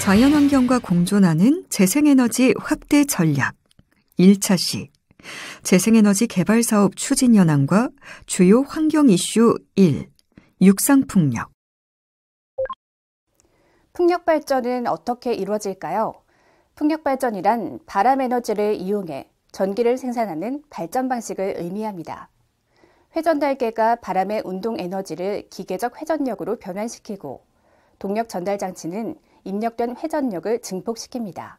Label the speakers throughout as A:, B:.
A: 자연환경과 공존하는 재생에너지 확대 전략 1차 시 재생에너지 개발 사업 추진 현황과 주요 환경 이슈 1 육상 풍력
B: 풍력 발전은 어떻게 이루어질까요? 풍력 발전이란 바람 에너지를 이용해 전기를 생산하는 발전 방식을 의미합니다. 회전 달개가 바람의 운동 에너지를 기계적 회전력으로 변환시키고 동력 전달 장치는 입력된 회전력을 증폭시킵니다.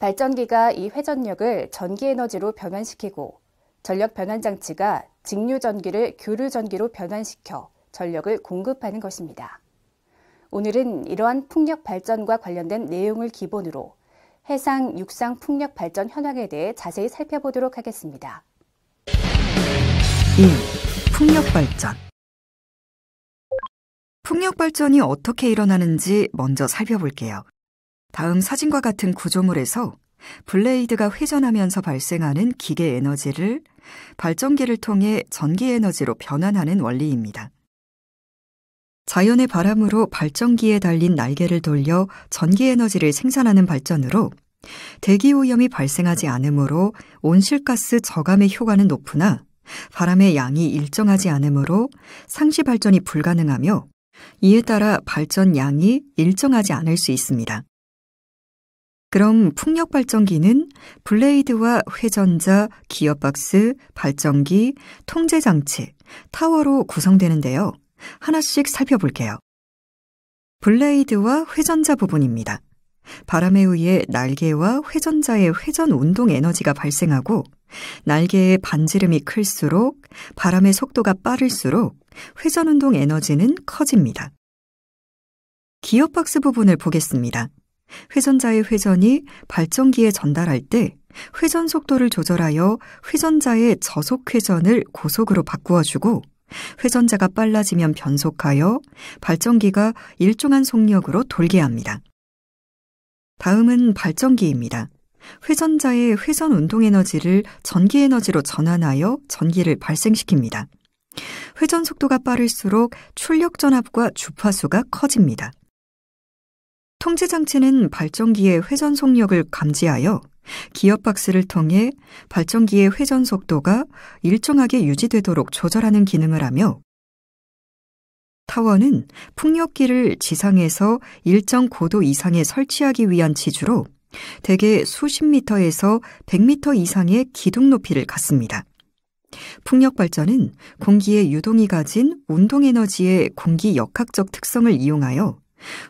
B: 발전기가 이 회전력을 전기 에너지로 변환시키고 전력 변환 장치가 직류 전기를 교류 전기로 변환시켜 전력을 공급하는 것입니다. 오늘은 이러한 풍력 발전과 관련된 내용을 기본으로 해상 육상 풍력 발전 현황에 대해 자세히 살펴보도록 하겠습니다.
A: 1. 풍력 발전 풍력 발전이 어떻게 일어나는지 먼저 살펴볼게요. 다음 사진과 같은 구조물에서 블레이드가 회전하면서 발생하는 기계 에너지를 발전기를 통해 전기 에너지로 변환하는 원리입니다. 자연의 바람으로 발전기에 달린 날개를 돌려 전기 에너지를 생산하는 발전으로 대기 오염이 발생하지 않으므로 온실가스 저감의 효과는 높으나 바람의 양이 일정하지 않으므로 상시 발전이 불가능하며 이에 따라 발전 양이 일정하지 않을 수 있습니다. 그럼 풍력 발전기는 블레이드와 회전자, 기어박스, 발전기, 통제장치, 타워로 구성되는데요. 하나씩 살펴볼게요. 블레이드와 회전자 부분입니다. 바람에 의해 날개와 회전자의 회전 운동 에너지가 발생하고 날개의 반지름이 클수록 바람의 속도가 빠를수록 회전 운동 에너지는 커집니다. 기어박스 부분을 보겠습니다. 회전자의 회전이 발전기에 전달할 때 회전 속도를 조절하여 회전자의 저속 회전을 고속으로 바꾸어주고 회전자가 빨라지면 변속하여 발전기가 일정한 속력으로 돌게 합니다. 다음은 발전기입니다. 회전자의 회전 운동 에너지를 전기 에너지로 전환하여 전기를 발생시킵니다. 회전 속도가 빠를수록 출력 전압과 주파수가 커집니다. 통제 장치는 발전기의 회전 속력을 감지하여 기어 박스를 통해 발전기의 회전 속도가 일정하게 유지되도록 조절하는 기능을 하며 타워는 풍력기를 지상에서 일정 고도 이상에 설치하기 위한 지주로 대개 수십 미터에서 100미터 이상의 기둥 높이를 갖습니다. 풍력 발전은 공기의 유동이 가진 운동 에너지의 공기 역학적 특성을 이용하여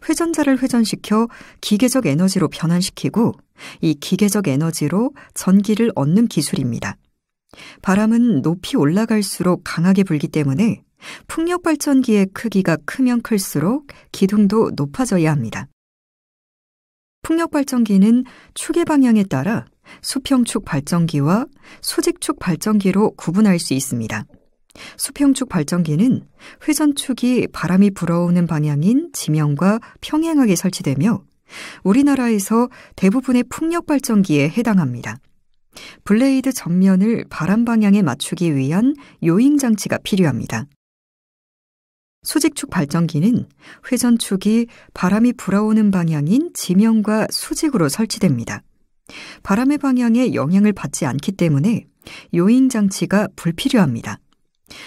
A: 회전자를 회전시켜 기계적 에너지로 변환시키고 이 기계적 에너지로 전기를 얻는 기술입니다. 바람은 높이 올라갈수록 강하게 불기 때문에 풍력 발전기의 크기가 크면 클수록 기둥도 높아져야 합니다. 풍력 발전기는 축의 방향에 따라 수평축 발전기와 수직축 발전기로 구분할 수 있습니다. 수평축 발전기는 회전축이 바람이 불어오는 방향인 지면과 평행하게 설치되며 우리나라에서 대부분의 풍력 발전기에 해당합니다. 블레이드 전면을 바람 방향에 맞추기 위한 요인 장치가 필요합니다. 수직축 발전기는 회전축이 바람이 불어오는 방향인 지면과 수직으로 설치됩니다. 바람의 방향에 영향을 받지 않기 때문에 요인 장치가 불필요합니다.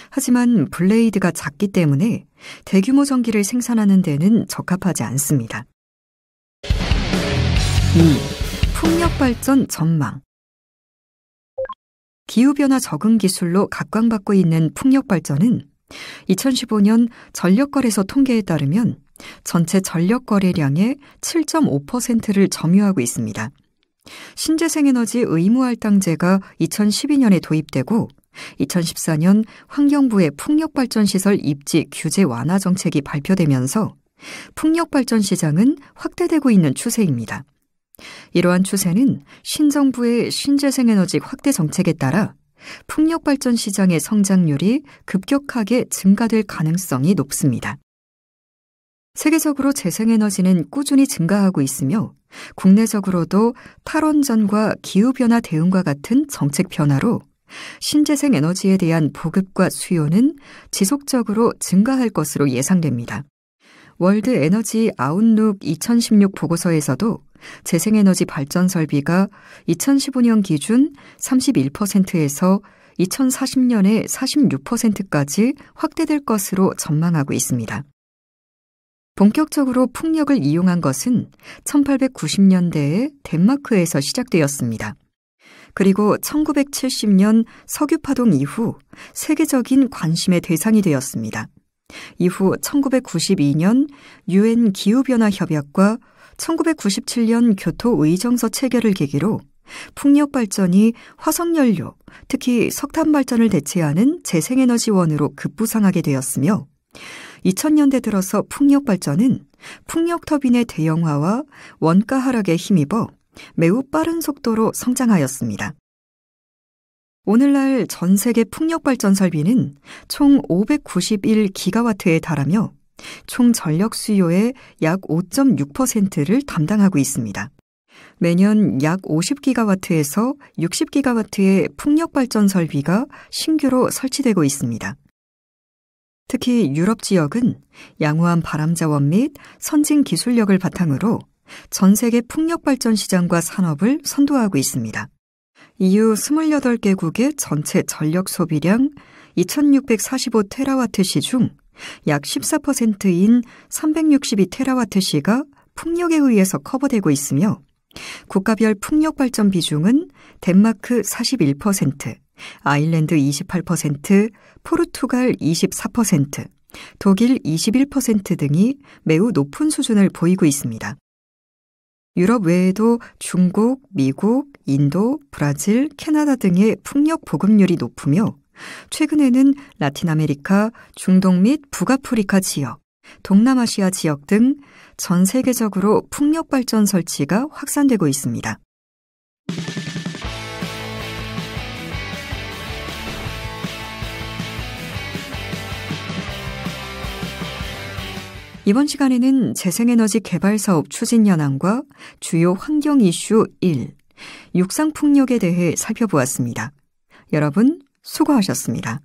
A: 하지만 블레이드가 작기 때문에 대규모 전기를 생산하는 데는 적합하지 않습니다. 2. 풍력 발전 전망 기후변화 적응 기술로 각광받고 있는 풍력 발전은 2015년 전력거래소 통계에 따르면 전체 전력 거래량의 7.5%를 점유하고 있습니다. 신재생에너지 의무할당제가 2012년에 도입되고 2014년 환경부의 풍력발전시설 입지 규제 완화 정책이 발표되면서 풍력발전 시장은 확대되고 있는 추세입니다. 이러한 추세는 신정부의 신재생에너지 확대 정책에 따라 풍력발전 시장의 성장률이 급격하게 증가될 가능성이 높습니다. 세계적으로 재생에너지는 꾸준히 증가하고 있으며 국내적으로도 탈원전과 기후변화 대응과 같은 정책 변화로 신재생 에너지에 대한 보급과 수요는 지속적으로 증가할 것으로 예상됩니다. 월드 에너지 아웃룩 2016 보고서에서도 재생에너지 발전 설비가 2015년 기준 31%에서 2040년에 46%까지 확대될 것으로 전망하고 있습니다. 본격적으로 풍력을 이용한 것은 1890년대에 덴마크에서 시작되었습니다. 그리고 1970년 석유파동 이후 세계적인 관심의 대상이 되었습니다. 이후 1992년 유엔 기후변화 협약과 1997년 교토 의정서 체결을 계기로 풍력 발전이 화석 연료, 특히 석탄 발전을 대체하는 재생에너지원으로 급부상하게 되었으며 2000년대 들어서 풍력 발전은 풍력 터빈의 대형화와 원가 하락에 힘입어 매우 빠른 속도로 성장하였습니다. 오늘날 전 세계 풍력발전설비는 총 591기가와트에 달하며 총 전력 수요의 약 5.6%를 담당하고 있습니다. 매년 약 50기가와트에서 60기가와트의 풍력발전 설비가 신규로 설치되고 있습니다. 특히 유럽 지역은 양호한 바람 자원 및 선진 기술력을 바탕으로 전 세계 풍력 발전 시장과 산업을 선도하고 있습니다. 이후 28개국의 전체 전력 소비량 2645 테라와트시 중 약 14%인 362 테라와트시가 풍력에 의해서 커버되고 있으며 국가별 풍력 발전 비중은 덴마크 41%, 아일랜드 28%, 포르투갈 24%, 독일 21% 등이 매우 높은 수준을 보이고 있습니다. 유럽 외에도 중국, 미국, 인도, 브라질, 캐나다 등의 풍력 보급률이 높으며 최근에는 라틴 아메리카, 중동 및 북아프리카 지역, 동남아시아 지역 등 전 세계적으로 풍력 발전 설치가 확산되고 있습니다. 이번 시간에는 재생에너지 개발 사업 추진 현황과 주요 환경 이슈 1, 육상 풍력에 대해 살펴보았습니다. 여러분 수고하셨습니다.